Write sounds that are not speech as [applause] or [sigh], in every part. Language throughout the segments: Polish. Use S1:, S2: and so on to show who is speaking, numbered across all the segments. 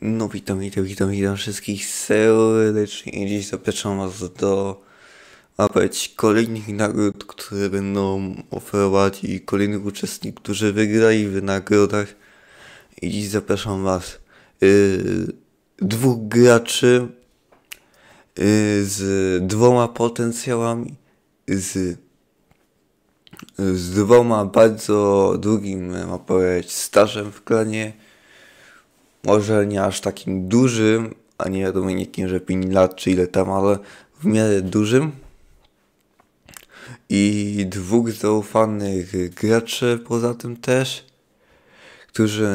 S1: No witam, witam, witam, witam wszystkich serdecznie i dziś zapraszam was do opowiedź kolejnych nagród, które będą oferować i kolejnych uczestników, którzy wygrali w nagrodach i dziś zapraszam was yy, dwóch graczy yy, z dwoma potencjałami z z dwoma bardzo długim, ma powiedzieć, stażem w klanie może nie aż takim dużym, a nie wiadomo nie że 5 lat czy ile tam, ale w miarę dużym. I dwóch zaufanych graczy poza tym też, którzy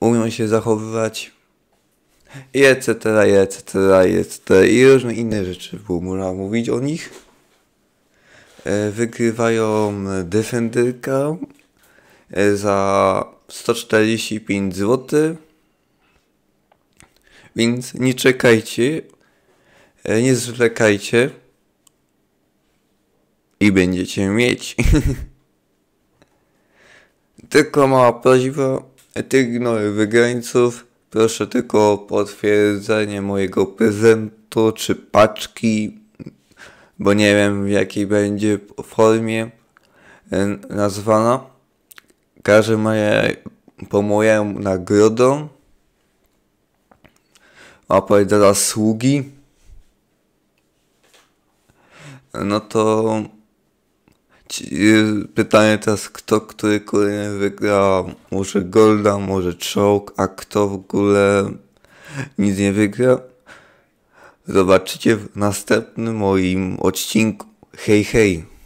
S1: umią się zachowywać i etc., i etc., i etc. i różne inne rzeczy, bo można mówić o nich. E, wygrywają Defenderka e, za 145 zł. Więc nie czekajcie, e, nie zwlekajcie i będziecie mieć. [laughs] tylko mała prośba, tych nowych wygrańców, proszę tylko o potwierdzenie mojego prezentu czy paczki, bo nie wiem w jakiej będzie formie e, nazwana. Кажемо я, по-моєму, нагороду. a za sługi. No to pytanie teraz, kto, który kolejny wygra, może Golda, może Czołg, a kto w ogóle nic nie wygra. Zobaczycie w następnym moim odcinku. Hej, hej!